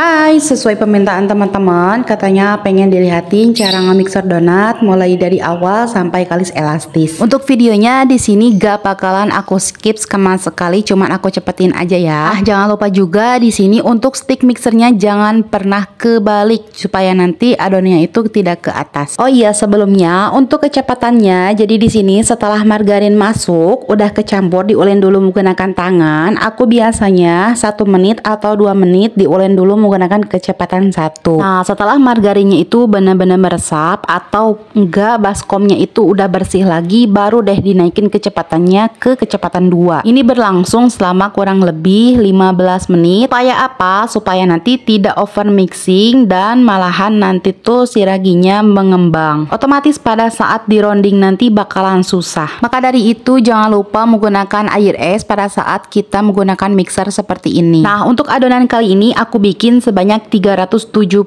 Hai, sesuai permintaan teman-teman, katanya pengen dilihatin cara nge donat mulai dari awal sampai kalis elastis. Untuk videonya di sini gak bakalan aku skip sama sekali, cuman aku cepetin aja ya. Ah, jangan lupa juga di sini untuk stick mixernya jangan pernah kebalik supaya nanti adonannya itu tidak ke atas. Oh iya, sebelumnya untuk kecepatannya, jadi di sini setelah margarin masuk, udah kecampur diulen dulu menggunakan tangan. Aku biasanya satu menit atau dua menit diulen dulu menggunakan kecepatan satu. Nah, setelah margarinnya itu benar-benar meresap atau enggak baskomnya itu udah bersih lagi, baru deh dinaikin kecepatannya ke kecepatan dua. Ini berlangsung selama kurang lebih 15 menit. Supaya apa? Supaya nanti tidak over mixing dan malahan nanti tuh si raginya mengembang. Otomatis pada saat di rounding nanti bakalan susah. Maka dari itu jangan lupa menggunakan air es pada saat kita menggunakan mixer seperti ini. Nah, untuk adonan kali ini aku bikin sebanyak 375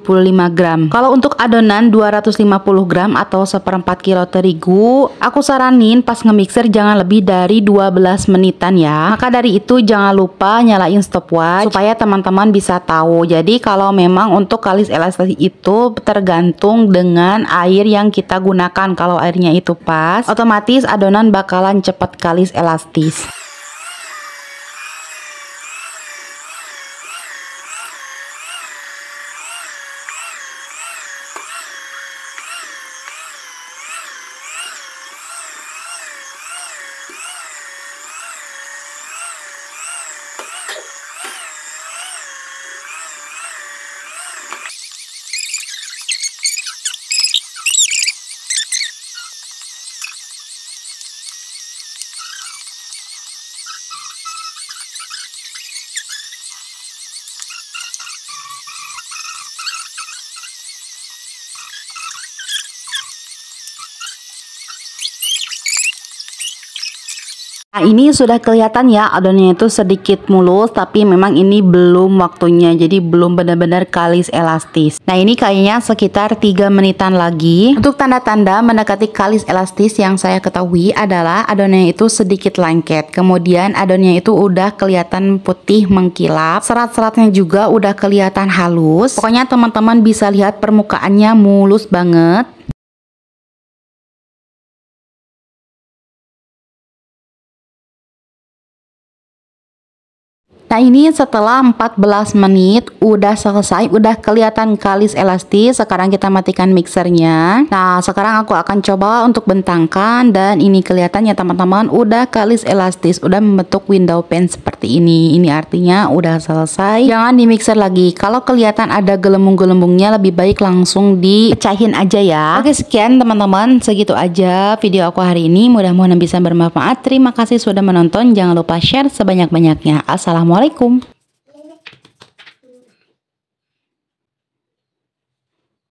gram. Kalau untuk adonan 250 gram atau seperempat kilo terigu, aku saranin pas ngemixer jangan lebih dari 12 menitan ya. Maka dari itu jangan lupa nyalain stopwatch supaya teman-teman bisa tahu. Jadi kalau memang untuk kalis elastis itu tergantung dengan air yang kita gunakan. Kalau airnya itu pas, otomatis adonan bakalan cepat kalis elastis. Nah ini sudah kelihatan ya adonannya itu sedikit mulus tapi memang ini belum waktunya jadi belum benar-benar kalis elastis Nah ini kayaknya sekitar 3 menitan lagi Untuk tanda-tanda mendekati kalis elastis yang saya ketahui adalah adonannya itu sedikit lengket Kemudian adonannya itu udah kelihatan putih mengkilap Serat-seratnya juga udah kelihatan halus Pokoknya teman-teman bisa lihat permukaannya mulus banget Nah ini setelah 14 menit udah selesai, udah kelihatan kalis elastis. Sekarang kita matikan mixernya. Nah sekarang aku akan coba untuk bentangkan dan ini kelihatannya teman-teman udah kalis elastis, udah membentuk window pane seperti ini. Ini artinya udah selesai. Jangan di mixer lagi. Kalau kelihatan ada gelembung-gelembungnya lebih baik langsung dipecahin aja ya. Oke sekian teman-teman segitu aja video aku hari ini. Mudah-mudahan bisa bermanfaat. Terima kasih sudah menonton. Jangan lupa share sebanyak-banyaknya. Assalamualaikum. cuối cùng